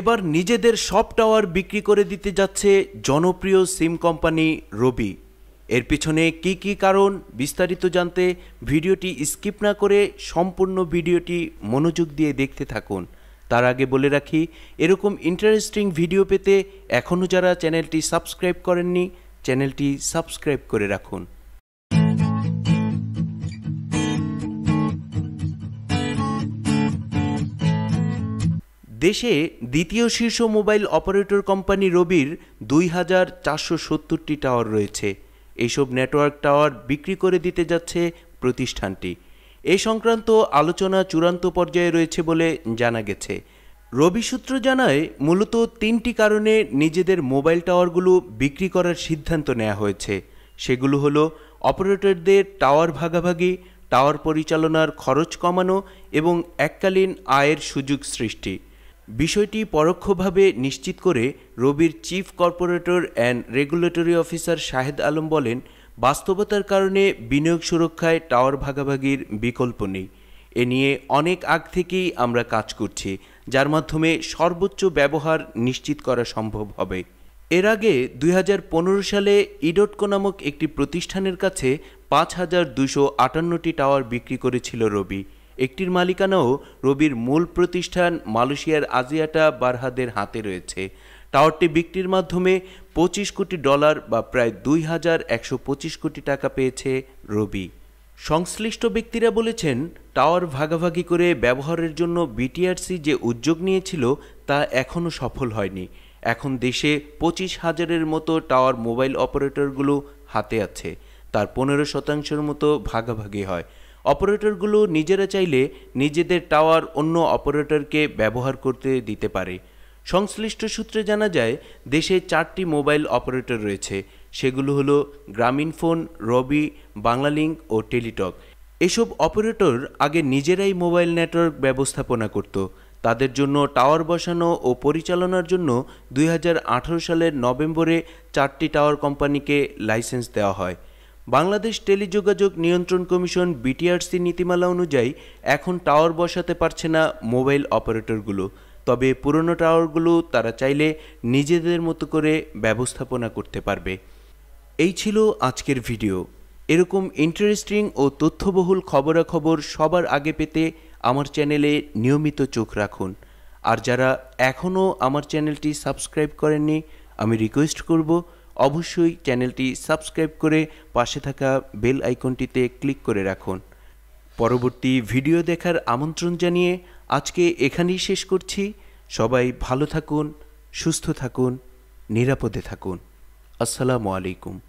এবার নিজেদের সব টাওয়ার বিক্রি করে দিতে যাচ্ছে জনপ্রিয় সিম কোম্পানি রবি এর পিছনে কি কি কারণ বিস্তারিত জানতে ভিডিওটি স্কিপ না করে সম্পূর্ণ ভিডিওটি মনোযোগ দিয়ে দেখতে থাকুন তার আগে বলে রাখি এরকম ইন্টারেস্টিং ভিডিও পেতে এখনও যারা চ্যানেলটি সাবস্ক্রাইব করেননি চ্যানেলটি সাবস্ক্রাইব করে রাখুন দেশে দ্বিতীয় শীর্ষ মোবাইল অপারেটর কোম্পানি রবির দুই হাজার চারশো সত্তরটি টাওয়ার রয়েছে এইসব নেটওয়ার্ক টাওয়ার বিক্রি করে দিতে যাচ্ছে প্রতিষ্ঠানটি এ সংক্রান্ত আলোচনা চূড়ান্ত পর্যায়ে রয়েছে বলে জানা গেছে রবি সূত্র জানায় মূলত তিনটি কারণে নিজেদের মোবাইল টাওয়ারগুলো বিক্রি করার সিদ্ধান্ত নেওয়া হয়েছে সেগুলো হলো অপারেটরদের টাওয়ার ভাগাভাগি টাওয়ার পরিচালনার খরচ কমানো এবং এককালীন আয়ের সুযোগ সৃষ্টি বিষয়টি পরোক্ষভাবে নিশ্চিত করে রবির chief corporator and regulatory officer Shahed Alam বলেন বাস্তবতার কারণে বিনিয়োগ সুরক্ষায় টাওয়ার ভাগাভাগির বিকল্প নেই এ নিয়ে অনেক আগ থেকেই আমরা কাজ করছি যার মাধ্যমে সর্বোচ্চ ব্যবহার নিশ্চিত করা সম্ভব হবে এর আগে দুই সালে ইডটকো নামক একটি প্রতিষ্ঠানের কাছে পাঁচ হাজার দুশো আটান্নটি টাওয়ার বিক্রি করেছিল রবি একটির মালিকানাও রবির মূল প্রতিষ্ঠান মালয়েশিয়ার আজিয়াটা বারহাদের হাতে রয়েছে টাওয়ারটি বিক্রির মাধ্যমে পঁচিশ কোটি ডলার বা প্রায় দুই হাজার একশো পঁচিশ কোটি টাকা পেয়েছে রবি সংশ্লিষ্ট ব্যক্তিরা বলেছেন টাওয়ার ভাগাভাগি করে ব্যবহারের জন্য বিটিআরসি যে উদ্যোগ নিয়েছিল তা এখনও সফল হয়নি এখন দেশে পঁচিশ হাজারের মতো টাওয়ার মোবাইল অপারেটরগুলো হাতে আছে তার পনেরো শতাংশের মতো ভাগাভাগি হয় অপারেটরগুলো নিজেরা চাইলে নিজেদের টাওয়ার অন্য অপারেটরকে ব্যবহার করতে দিতে পারে সংশ্লিষ্ট সূত্রে জানা যায় দেশে চারটি মোবাইল অপারেটর রয়েছে সেগুলো হলো গ্রামীণফোন রবি বাংলালিঙ্ক ও টেলিটক এসব অপারেটর আগে নিজেরাই মোবাইল নেটওয়ার্ক ব্যবস্থাপনা করত তাদের জন্য টাওয়ার বসানো ও পরিচালনার জন্য দুই সালের নভেম্বরে চারটি টাওয়ার কোম্পানিকে লাইসেন্স দেওয়া হয় বাংলাদেশ টেলিযোগাযোগ নিয়ন্ত্রণ কমিশন বিটিআরসি নীতিমালা অনুযায়ী এখন টাওয়ার বসাতে পারছে না মোবাইল অপারেটরগুলো তবে পুরনো টাওয়ারগুলো তারা চাইলে নিজেদের মতো করে ব্যবস্থাপনা করতে পারবে এই ছিল আজকের ভিডিও এরকম ইন্টারেস্টিং ও তথ্যবহুল খবরাখবর সবার আগে পেতে আমার চ্যানেলে নিয়মিত চোখ রাখুন আর যারা এখনও আমার চ্যানেলটি সাবস্ক্রাইব করেননি আমি রিকোয়েস্ট করবো অবশ্যই চ্যানেলটি সাবস্ক্রাইব করে পাশে থাকা বেল আইকনটিতে ক্লিক করে রাখুন পরবর্তী ভিডিও দেখার আমন্ত্রণ জানিয়ে আজকে এখানেই শেষ করছি সবাই ভালো থাকুন সুস্থ থাকুন নিরাপদে থাকুন আসসালামু আলাইকুম